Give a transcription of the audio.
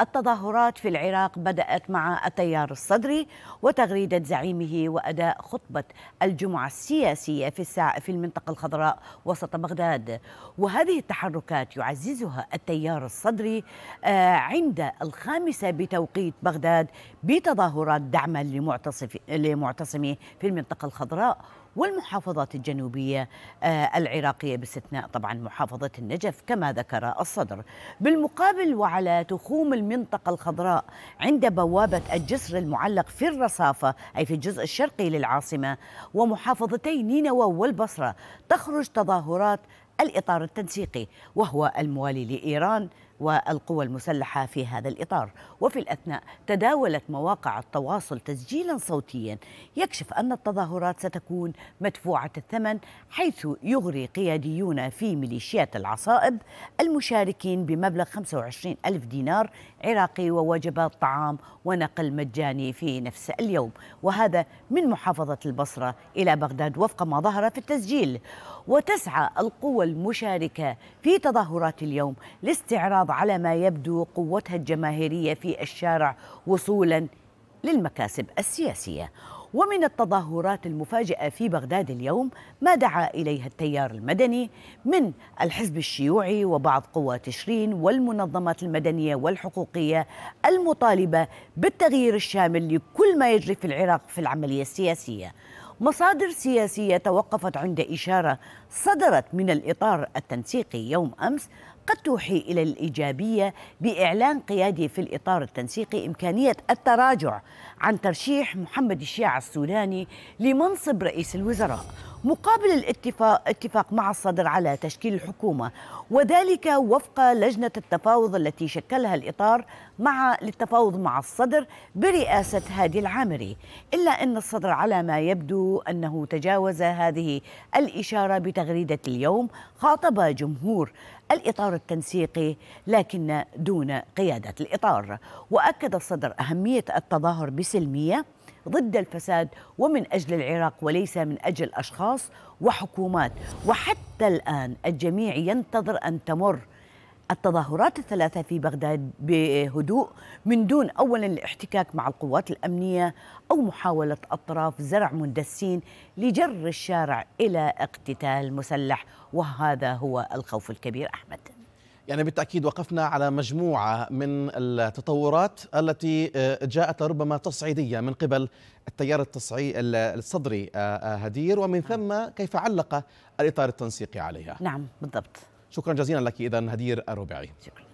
التظاهرات في العراق بدأت مع التيار الصدري وتغريدة زعيمه وأداء خطبة الجمعة السياسية في الساعة في المنطقة الخضراء وسط بغداد وهذه التحركات يعززها التيار الصدري آه، عند الخامسة بتوقيت بغداد بتظاهرات دعما لمعتصمه في المنطقة الخضراء والمحافظات الجنوبية آه، العراقية باستثناء طبعا محافظة النجف كما ذكر الصدر بالمقابل وعلى تخوم المنطقة الخضراء عند بوابة الجسر المعلق في الرصافة أي في الجزء الشرقي للعاصمة ومحافظتي نينوى والبصرة تخرج تظاهرات الإطار التنسيقي وهو الموالي لإيران والقوى المسلحة في هذا الإطار وفي الأثناء تداولت مواقع التواصل تسجيلا صوتيا يكشف أن التظاهرات ستكون مدفوعة الثمن حيث يغري قياديون في ميليشيات العصائب المشاركين بمبلغ 25 ألف دينار عراقي ووجبات طعام ونقل مجاني في نفس اليوم وهذا من محافظة البصرة إلى بغداد وفق ما ظهر في التسجيل وتسعى القوى المشاركة في تظاهرات اليوم لاستعراض تفرض على ما يبدو قوتها الجماهيريه في الشارع وصولا للمكاسب السياسيه ومن التظاهرات المفاجئه في بغداد اليوم ما دعا اليها التيار المدني من الحزب الشيوعي وبعض قوى تشرين والمنظمات المدنيه والحقوقيه المطالبه بالتغيير الشامل لكل ما يجري في العراق في العمليه السياسيه مصادر سياسية توقفت عند إشارة صدرت من الإطار التنسيقي يوم أمس قد توحي إلى الإيجابية بإعلان قيادي في الإطار التنسيقي إمكانية التراجع عن ترشيح محمد الشيع السوداني لمنصب رئيس الوزراء مقابل الاتفاق اتفاق مع الصدر على تشكيل الحكومة وذلك وفق لجنة التفاوض التي شكلها الإطار مع للتفاوض مع الصدر برئاسة هادي العامري إلا أن الصدر على ما يبدو أنه تجاوز هذه الإشارة بتغريدة اليوم خاطب جمهور الإطار التنسيقي لكن دون قيادة الإطار وأكد الصدر أهمية التظاهر بسلمية ضد الفساد ومن أجل العراق وليس من أجل أشخاص وحكومات وحتى الآن الجميع ينتظر أن تمر التظاهرات الثلاثة في بغداد بهدوء من دون أولا الاحتكاك مع القوات الأمنية أو محاولة أطراف زرع مندسين لجر الشارع إلى اقتتال مسلح وهذا هو الخوف الكبير أحمد يعني بالتأكيد وقفنا على مجموعة من التطورات التي آه، جاءت ربما تصعيدية من قبل التيار التصعي الصدري آه، آه، هدير ومن نعم. ثم كيف علق الإطار التنسيقي عليها نعم بالضبط شكرا جزيلا لك إذا هدير الربعي شكرا